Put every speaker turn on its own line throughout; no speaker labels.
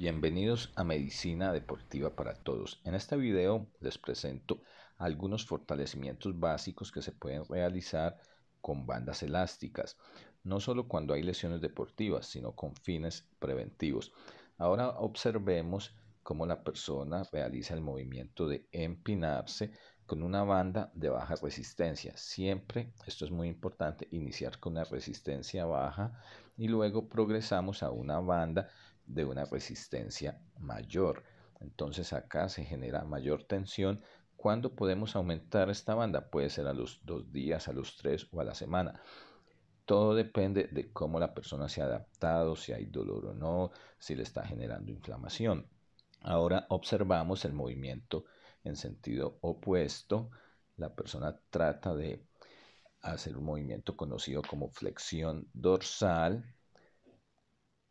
Bienvenidos a Medicina Deportiva para Todos. En este video les presento algunos fortalecimientos básicos que se pueden realizar con bandas elásticas, no solo cuando hay lesiones deportivas, sino con fines preventivos. Ahora observemos cómo la persona realiza el movimiento de empinarse con una banda de baja resistencia. Siempre, esto es muy importante, iniciar con una resistencia baja y luego progresamos a una banda de una resistencia mayor. Entonces acá se genera mayor tensión. ¿Cuándo podemos aumentar esta banda? Puede ser a los dos días, a los tres o a la semana. Todo depende de cómo la persona se ha adaptado, si hay dolor o no, si le está generando inflamación. Ahora observamos el movimiento en sentido opuesto. La persona trata de hacer un movimiento conocido como flexión dorsal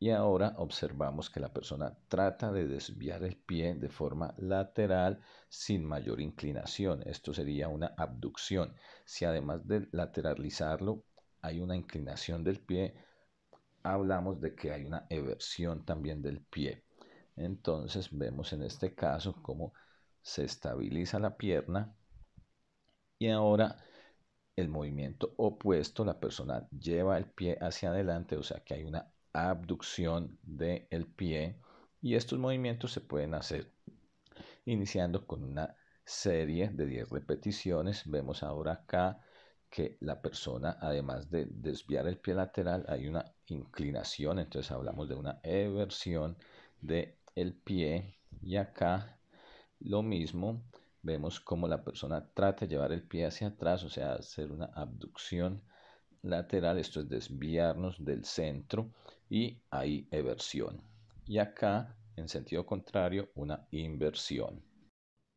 y ahora observamos que la persona trata de desviar el pie de forma lateral sin mayor inclinación. Esto sería una abducción. Si además de lateralizarlo hay una inclinación del pie, hablamos de que hay una eversión también del pie. Entonces vemos en este caso cómo se estabiliza la pierna y ahora el movimiento opuesto, la persona lleva el pie hacia adelante, o sea que hay una abducción del el pie y estos movimientos se pueden hacer iniciando con una serie de 10 repeticiones. Vemos ahora acá que la persona, además de desviar el pie lateral, hay una inclinación, entonces hablamos de una eversión del el pie. Y acá lo mismo, vemos como la persona trata de llevar el pie hacia atrás, o sea, hacer una abducción lateral, esto es desviarnos del centro y hay eversión. Y acá, en sentido contrario, una inversión.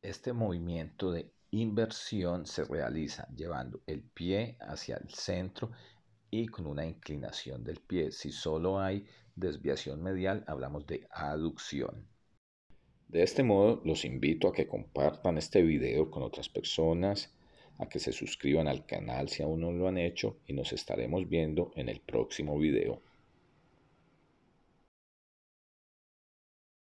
Este movimiento de inversión se realiza llevando el pie hacia el centro y con una inclinación del pie. Si solo hay desviación medial, hablamos de aducción. De este modo, los invito a que compartan este video con otras personas a que se suscriban al canal si aún no lo han hecho y nos estaremos viendo en el próximo video.